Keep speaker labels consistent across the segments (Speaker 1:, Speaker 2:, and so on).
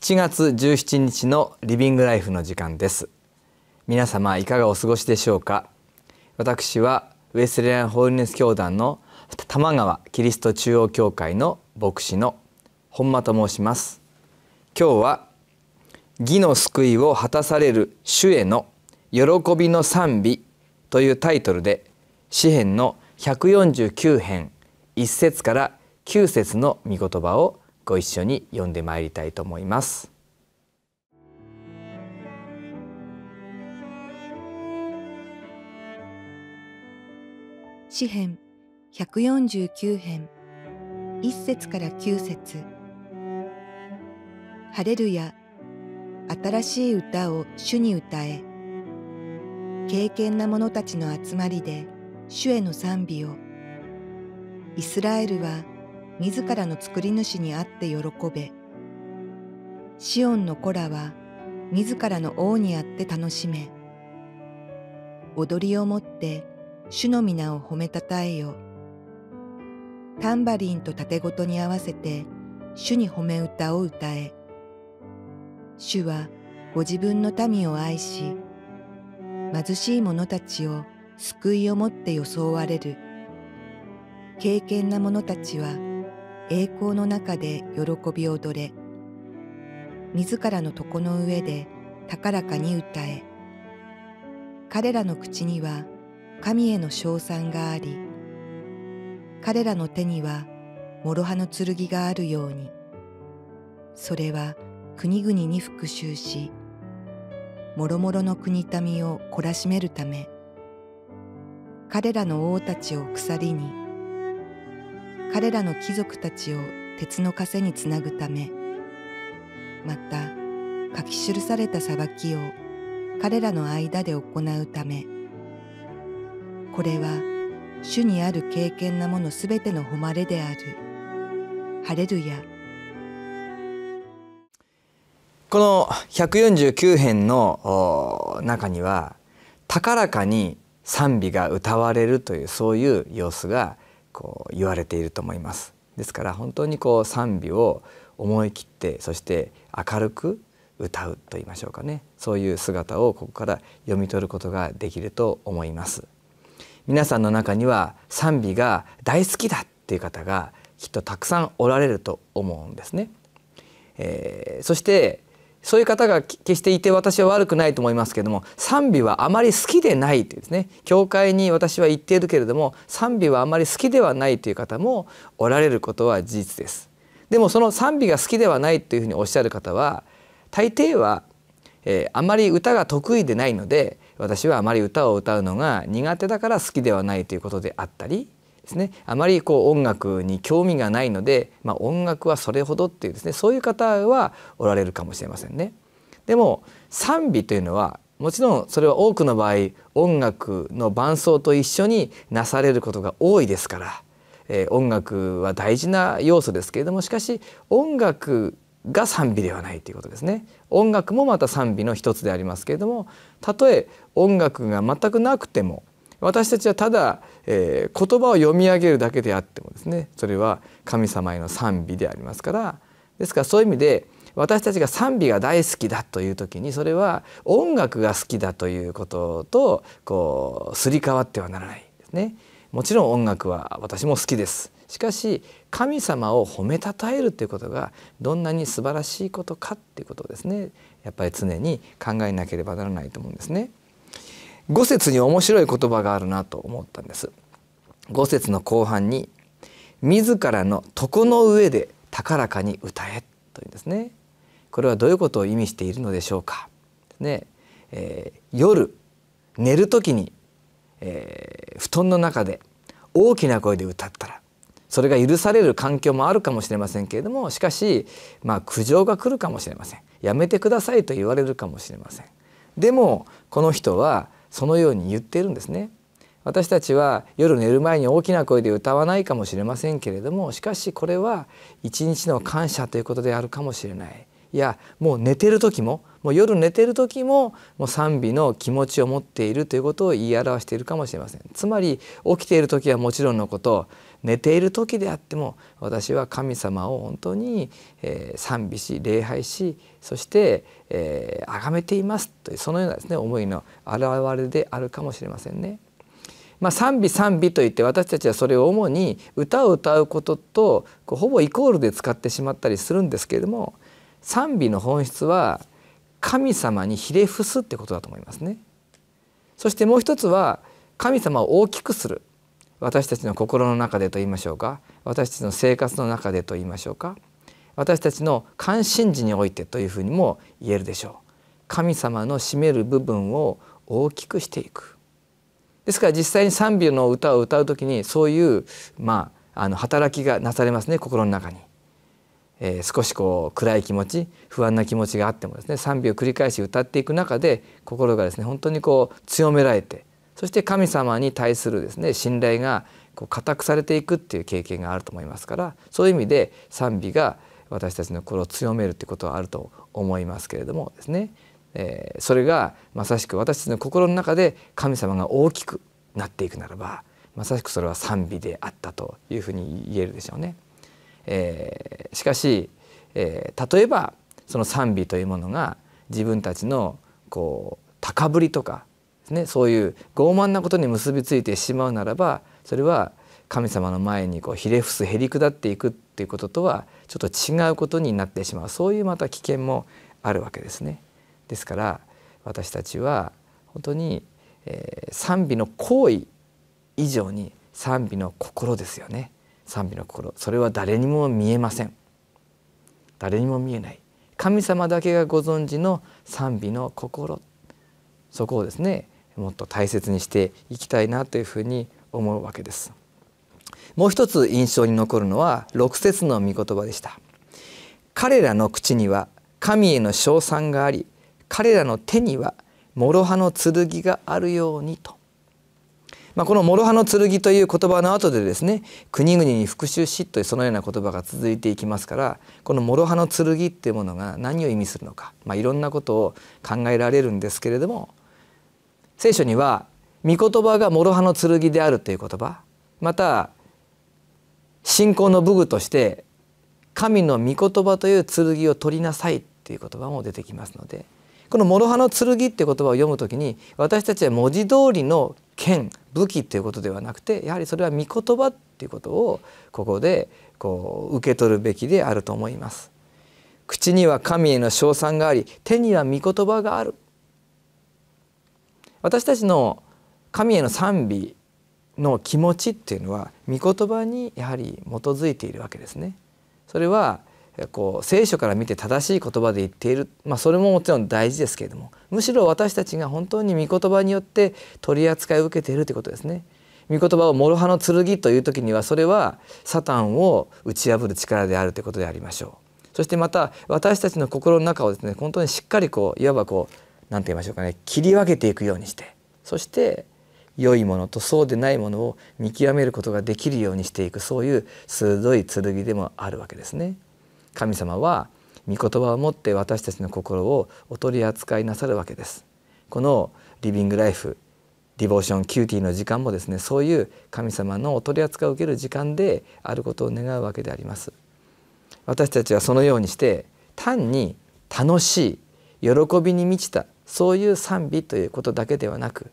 Speaker 1: 7月17日のリビングライフの時間です皆様いかがお過ごしでしょうか私はウェスレアンホールネス教団の玉川キリスト中央教会の牧師の本間と申します今日は義の救いを果たされる主への喜びの賛美というタイトルで詩編の149編1節から9節の御言葉をご一緒に読んでまいりたいと思います。
Speaker 2: 詩編149編1節から9節ハレルヤ新しい歌を主に歌え敬虔な者たちの集まりで主への賛美をイスラエルは自らの作り主にあって喜べシオンの子らは自らの王にあって楽しめ踊りをもって主の皆を褒めたたえよタンバリンと盾ごとに合わせて主に褒め歌を歌え主はご自分の民を愛し貧しい者たちを救いをもって装われる敬虔な者たちは栄光の中で喜び踊れ自らの床の上で高らかに歌え彼らの口には神への称賛があり彼らの手には諸刃の剣があるようにそれは国々に復讐し諸々の国民を懲らしめるため彼らの王たちを鎖に彼らの貴族たちを鉄の枷につなぐためまた書き記された裁きを彼らの間で行うためこれは主にある敬虔なものすべての誉れであるハレルヤ
Speaker 1: この149編の中には高らかに賛美が歌われるというそういう様子がこう言われていると思います。ですから本当にこう賛美を思い切ってそして明るく歌うと言いましょうかねそういう姿をここから読み取ることができると思います皆さんの中には賛美が大好きだっていう方がきっとたくさんおられると思うんですね、えー、そしてそういう方が決していて私は悪くないと思いますけれども賛美はあまり好きでないというですね教会に私は行っているけれども賛美はあまり好きではないという方もおられることは事実です。でもその賛美が好きではないというふうにおっしゃる方は大抵は、えー、あまり歌が得意でないので私はあまり歌を歌うのが苦手だから好きではないということであったりですねあまりこう音楽に興味がないので、まあ、音楽はそれほどっていうですねそういう方はおられるかもしれませんね。でも賛美というのはもちろんそれは多くの場合音楽の伴奏と一緒になされることが多いですから、えー、音楽は大事な要素ですけれどもしかし音楽が賛美ではないということですね音楽もまた賛美の一つでありますけれどもたとえ音楽が全くなくても私たちはただ、えー、言葉を読み上げるだけであってもですねそれは神様への賛美でありますからですからそういう意味で私たちが賛美が大好きだという時にそれは音楽が好きだということとこうすり替わってはならないですね。もちろん音楽は私も好きです。しかし神様を褒めたたえるということがどんなに素晴らしいことかということをですねやっぱり常に考えなければならないと思うんですね。五節に面白い言葉があるなと思ったんです五節の後半に自らの床の上で高らかに歌えというんですねこれはどういうことを意味しているのでしょうかね、えー、夜寝るときに、えー、布団の中で大きな声で歌ったらそれが許される環境もあるかもしれませんけれどもしかしまあ苦情が来るかもしれませんやめてくださいと言われるかもしれませんでもこの人はそのように言っているんですね。私たちは夜寝る前に大きな声で歌わないかもしれませんけれどもしかしこれは一日の感謝ということであるかもしれないいやもう寝てる時ももう夜寝てる時ももう賛美の気持ちを持っているということを言い表しているかもしれませんつまり起きている時はもちろんのこと寝ている時であっても私は神様を本当に、えー、賛美し礼拝しそして、えー、崇めていますというそのようなですね思いの表れであるかもしれませんね。まあ、賛美賛美といって私たちはそれを主に歌を歌うこととこうほぼイコールで使ってしまったりするんですけれども賛美の本質は神様にひれ伏すってことだと思いますね。そしてもう一つは神様を大きくする私たちの心の中でと言いましょうか私たちの生活の中でと言いましょうか私たちの関心事においてというふうにも言えるでしょう神様の占める部分を大きくしていくですから実際に賛美の歌を歌う時にそういうまああの働きがなされますね心の中に、えー、少しこう暗い気持ち不安な気持ちがあってもですね賛美を繰り返し歌っていく中で心がですね本当にこう強められてそして神様に対するですね信頼がこう固くされていくっていう経験があると思いますからそういう意味で賛美が私たちの心を強めるってことはあると思いますけれどもですね、えー、それがまさしく私たちの心の中で神様が大きくなっていくならばまさしくそれは賛美であったというふうに言えるでしょうね。えー、しかし、えー、例えばその賛美というものが自分たちのこう高ぶりとかね、そういう傲慢なことに結びついてしまうならばそれは神様の前にこうひれ伏すへり下っていくっていうこととはちょっと違うことになってしまうそういうまた危険もあるわけですね。ですから私たちは本当に、えー、賛美の行為以上に賛美の心ですよね賛美の心それは誰にも見えません誰にも見えない神様だけがご存知の賛美の心そこをですねもっと大切にしていきたいなというふうに思うわけです。もう一つ印象に残るのは六節の御言葉でした。彼らの口には神への称賛があり彼らの手には諸刃の剣があるようにと。まあ、この「諸刃の剣」という言葉の後でですね「国々に復讐し」というそのような言葉が続いていきますからこの「諸刃の剣」っていうものが何を意味するのか、まあ、いろんなことを考えられるんですけれども聖書には御言葉が諸刃の剣であるという言葉また信仰の武具として神の御言葉という剣を取りなさいという言葉も出てきますのでこの「諸刃の剣」っていう言葉を読むときに私たちは文字通りの剣武器ということではなくてやはりそれは御言葉っていうことをここでこう受け取るべきであると思います。口には神への称賛があり手には御言葉がある私たちの神への賛美の気持ちっていうのは御言葉にやはり基づいているわけですね。それはこう聖書から見て正しい言葉で言っている、まあ、それももちろん大事ですけれどもむしろ私たちが本当に御言葉によって取り扱いを受けているということですね。御言葉を諸刃の剣という時にはそれはサタンを打ち破る力であるということでありましょう。そしてまた私たちの心の中をですね本当にしっかりこういわばこう何て言いましょうかね切り分けていくようにしてそして良いものとそうでないものを見極めることができるようにしていくそういう鋭い剣でもあるわけですね。神様は御言葉を持って私たちの心をお取り扱いなさるわけです。このリビングライフディボーションキューティーの時間もですねそういう神様のお取り扱いを受ける時間であることを願うわけであります。私たちはそのようにして単に楽しい喜びに満ちたそういう賛美ということだけではなく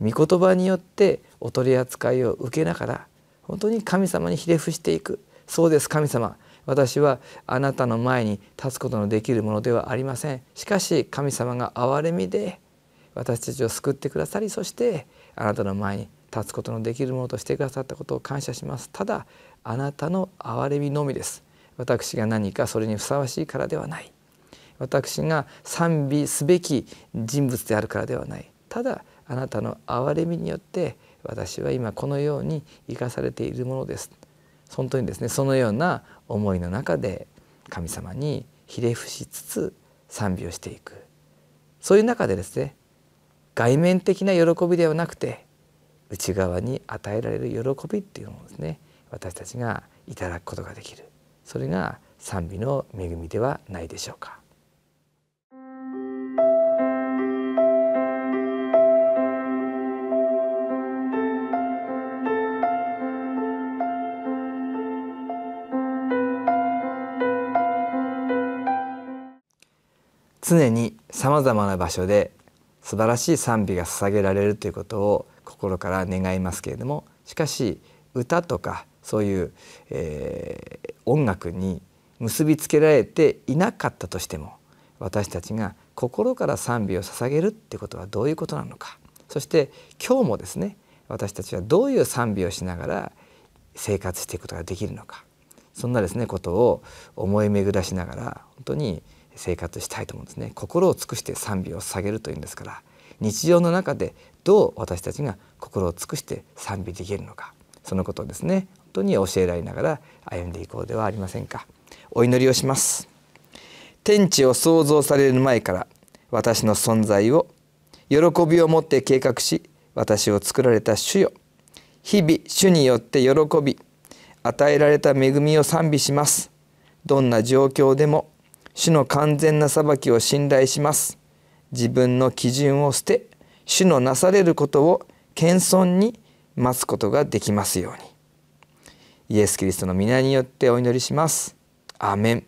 Speaker 1: 御言葉によってお取り扱いを受けながら本当に神様にひれ伏していくそうです神様私はあなたの前に立つことのできるものではありませんしかし神様が憐れみで私たちを救ってくださりそしてあなたの前に立つことのできるものとしてくださったことを感謝しますただあなたの憐れみのみです私が何かそれにふさわしいからではない私が賛美すべき人物であるからではないただあなたの憐れみによって私は今このように生かされているものです本当にですねそのような思いの中で神様にひれ伏しつつ賛美をしていくそういう中でですね外面的な喜びではなくて内側に与えられる喜びっていうものですね私たちがいただくことができるそれが賛美の恵みではないでしょうか。常にさまざまな場所で素晴らしい賛美が捧げられるということを心から願いますけれどもしかし歌とかそういう、えー、音楽に結びつけられていなかったとしても私たちが心から賛美を捧げるってことはどういうことなのかそして今日もですね私たちはどういう賛美をしながら生活していくことができるのかそんなですねことを思い巡らしながら本当に生活したいと思うんですね心を尽くして賛美を捧げるというんですから日常の中でどう私たちが心を尽くして賛美できるのかそのことをですね本当に教えられながら歩んでいこうではありませんかお祈りをします天地を創造される前から私の存在を喜びを持って計画し私を作られた主よ日々主によって喜び与えられた恵みを賛美しますどんな状況でも主の完全な裁きを信頼します自分の基準を捨て主のなされることを謙遜に待つことができますようにイエス・キリストの皆によってお祈りしますアメン